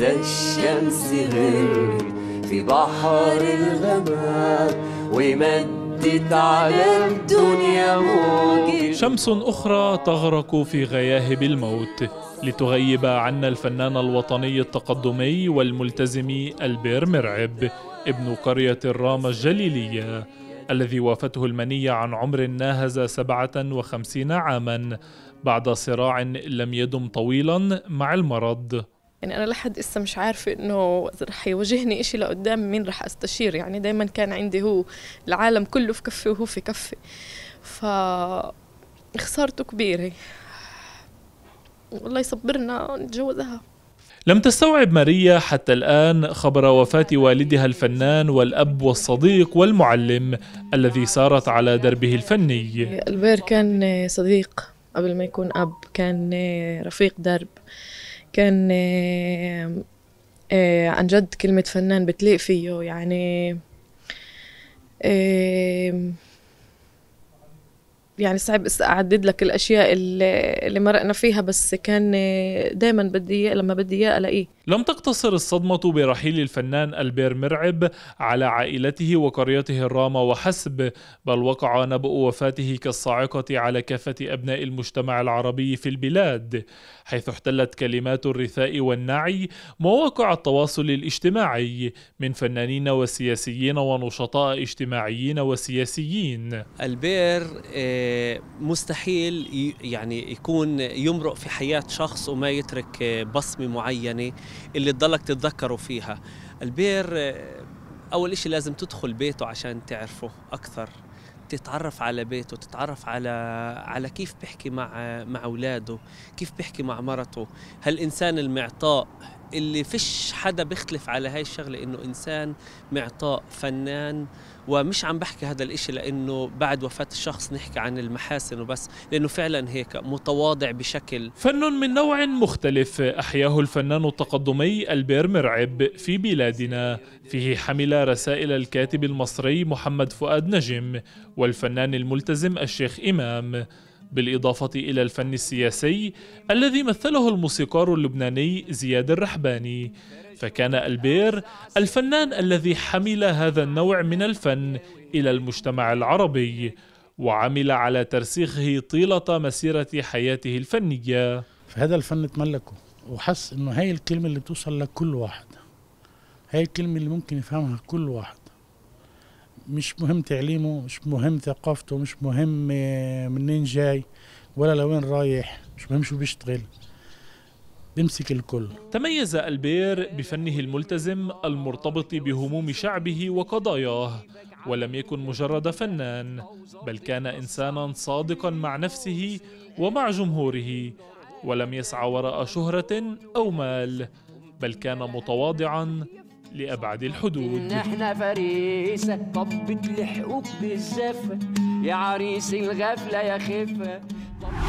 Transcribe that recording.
إذا الشمس غير في بحر الغمام ومدت على الدنيا موج شمس أخرى تغرق في غياهب الموت لتغيب عنا الفنان الوطني التقدمي والملتزم البير مرعب ابن قرية الرامة الجليلية الذي وافته المنية عن عمر ناهز 57 عاما بعد صراع لم يدم طويلا مع المرض يعني انا لحد اسا مش عارفه انه رح يواجهني إشي لقدام مين رح استشير يعني دائما كان عندي هو العالم كله في كفي وهو في كفي ف خسارته كبيره والله يصبرنا نتجوزها لم تستوعب ماريا حتى الآن خبر وفاة والدها الفنان والأب والصديق والمعلم الذي سارت على دربه الفني البير كان صديق قبل ما يكون أب كان رفيق درب كان آه، آه، عن جد كلمة فنان بتليق فيه يعني آه، يعني صعب اعدد لك الاشياء اللي, اللي مرقنا فيها بس كان دائما بدي لما بدي اياه الاقيه لم تقتصر الصدمه برحيل الفنان البير مرعب على عائلته وقريته الرامه وحسب بل وقع نبؤ وفاته كالصاعقه على كافه ابناء المجتمع العربي في البلاد حيث احتلت كلمات الرثاء والنعي مواقع التواصل الاجتماعي من فنانين وسياسيين ونشطاء اجتماعيين وسياسيين البير إيه مستحيل يعني يكون يمرق في حياة شخص وما يترك بصمة معينة اللي تضلك تتذكره فيها البير أول إشي لازم تدخل بيته عشان تعرفه أكثر تتعرف على بيته تتعرف على على كيف بيحكي مع مع اولاده كيف بيحكي مع مرته هالانسان المعطاء اللي فيش حدا بيختلف على هاي الشغلة إنه إنسان معطاء فنان ومش عم بحكي هذا الإشي لأنه بعد وفاة الشخص نحكي عن المحاسن وبس لأنه فعلا هيك متواضع بشكل فن من نوع مختلف أحياه الفنان التقدمي ألبير مرعب في بلادنا فيه حمل رسائل الكاتب المصري محمد فؤاد نجم والفنان الملتزم الشيخ إمام بالإضافة إلى الفن السياسي الذي مثله الموسيقار اللبناني زياد الرحباني فكان ألبير الفنان الذي حمل هذا النوع من الفن إلى المجتمع العربي وعمل على ترسيخه طيلة مسيرة حياته الفنية فهذا الفن تملكه وحس انه هاي الكلمة اللي بتوصل لكل واحد هاي الكلمة اللي ممكن يفهمها كل واحد مش مهم تعليمه مش مهم ثقافته مش مهم آه، منين جاي ولا لوين رايح مش مهم شو بيشتغل بيمسك الكل تميز البير بفنه الملتزم المرتبط بهموم شعبه وقضاياه ولم يكن مجرد فنان بل كان انسانا صادقا مع نفسه ومع جمهوره ولم يسعى وراء شهره او مال بل كان متواضعا لأبعد الحدود نحن فريسة طبت لحقوق بالزفة يا عريس الغفلة يا خفة